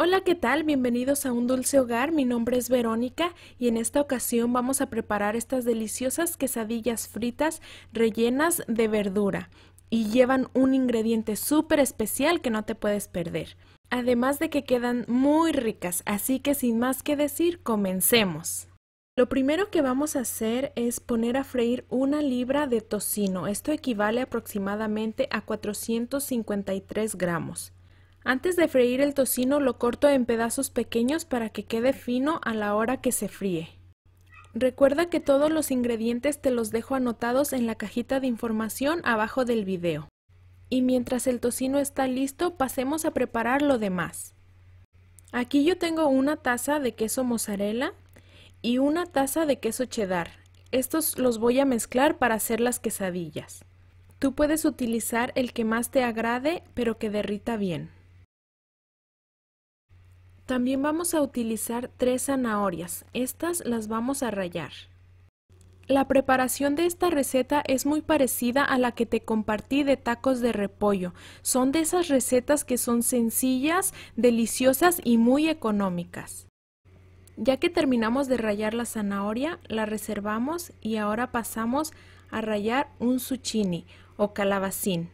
Hola, ¿qué tal? Bienvenidos a Un Dulce Hogar. Mi nombre es Verónica y en esta ocasión vamos a preparar estas deliciosas quesadillas fritas rellenas de verdura y llevan un ingrediente súper especial que no te puedes perder. Además de que quedan muy ricas, así que sin más que decir, comencemos. Lo primero que vamos a hacer es poner a freír una libra de tocino. Esto equivale aproximadamente a 453 gramos. Antes de freír el tocino lo corto en pedazos pequeños para que quede fino a la hora que se fríe. Recuerda que todos los ingredientes te los dejo anotados en la cajita de información abajo del video. Y mientras el tocino está listo, pasemos a preparar lo demás. Aquí yo tengo una taza de queso mozzarella y una taza de queso cheddar. Estos los voy a mezclar para hacer las quesadillas. Tú puedes utilizar el que más te agrade, pero que derrita bien. También vamos a utilizar tres zanahorias, estas las vamos a rayar. La preparación de esta receta es muy parecida a la que te compartí de tacos de repollo. Son de esas recetas que son sencillas, deliciosas y muy económicas. Ya que terminamos de rayar la zanahoria, la reservamos y ahora pasamos a rayar un zucchini o calabacín.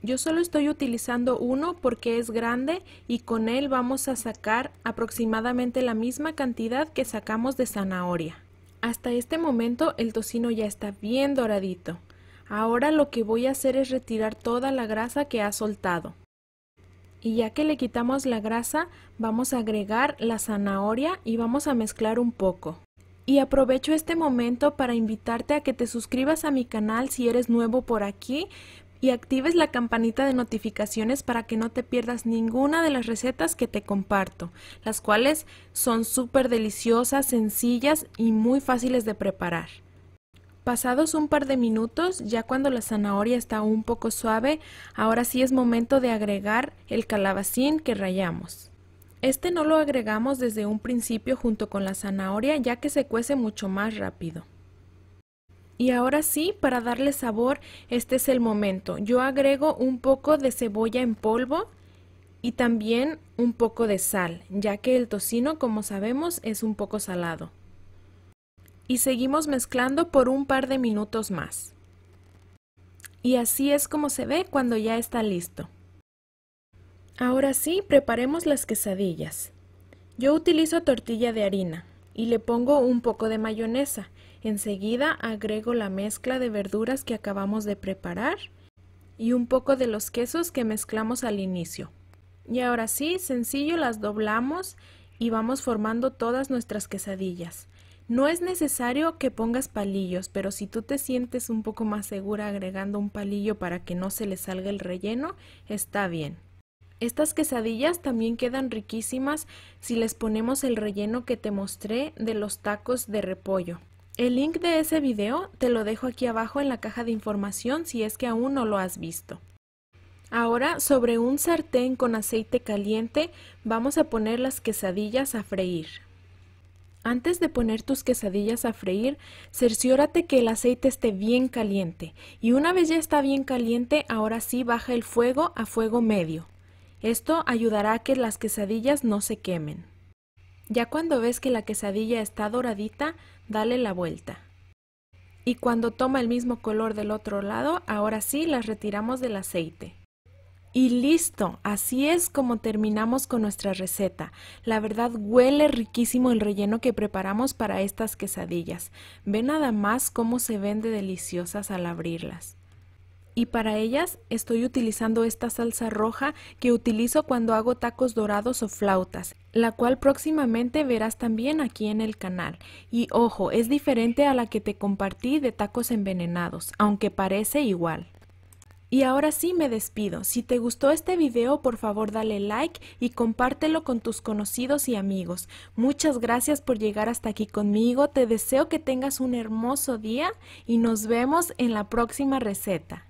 Yo solo estoy utilizando uno porque es grande y con él vamos a sacar aproximadamente la misma cantidad que sacamos de zanahoria. Hasta este momento el tocino ya está bien doradito. Ahora lo que voy a hacer es retirar toda la grasa que ha soltado. Y ya que le quitamos la grasa, vamos a agregar la zanahoria y vamos a mezclar un poco. Y aprovecho este momento para invitarte a que te suscribas a mi canal si eres nuevo por aquí, y actives la campanita de notificaciones para que no te pierdas ninguna de las recetas que te comparto, las cuales son súper deliciosas, sencillas y muy fáciles de preparar. Pasados un par de minutos, ya cuando la zanahoria está un poco suave, ahora sí es momento de agregar el calabacín que rayamos. Este no lo agregamos desde un principio junto con la zanahoria ya que se cuece mucho más rápido. Y ahora sí, para darle sabor, este es el momento. Yo agrego un poco de cebolla en polvo y también un poco de sal, ya que el tocino, como sabemos, es un poco salado. Y seguimos mezclando por un par de minutos más. Y así es como se ve cuando ya está listo. Ahora sí, preparemos las quesadillas. Yo utilizo tortilla de harina y le pongo un poco de mayonesa. Enseguida agrego la mezcla de verduras que acabamos de preparar y un poco de los quesos que mezclamos al inicio. Y ahora sí, sencillo, las doblamos y vamos formando todas nuestras quesadillas. No es necesario que pongas palillos, pero si tú te sientes un poco más segura agregando un palillo para que no se le salga el relleno, está bien. Estas quesadillas también quedan riquísimas si les ponemos el relleno que te mostré de los tacos de repollo. El link de ese video te lo dejo aquí abajo en la caja de información si es que aún no lo has visto. Ahora sobre un sartén con aceite caliente vamos a poner las quesadillas a freír. Antes de poner tus quesadillas a freír, cerciórate que el aceite esté bien caliente y una vez ya está bien caliente, ahora sí baja el fuego a fuego medio. Esto ayudará a que las quesadillas no se quemen. Ya cuando ves que la quesadilla está doradita, dale la vuelta. Y cuando toma el mismo color del otro lado, ahora sí las retiramos del aceite. Y listo, así es como terminamos con nuestra receta. La verdad huele riquísimo el relleno que preparamos para estas quesadillas. Ve nada más cómo se ven de deliciosas al abrirlas y para ellas estoy utilizando esta salsa roja que utilizo cuando hago tacos dorados o flautas, la cual próximamente verás también aquí en el canal. Y ojo, es diferente a la que te compartí de tacos envenenados, aunque parece igual. Y ahora sí me despido. Si te gustó este video, por favor dale like y compártelo con tus conocidos y amigos. Muchas gracias por llegar hasta aquí conmigo. Te deseo que tengas un hermoso día y nos vemos en la próxima receta.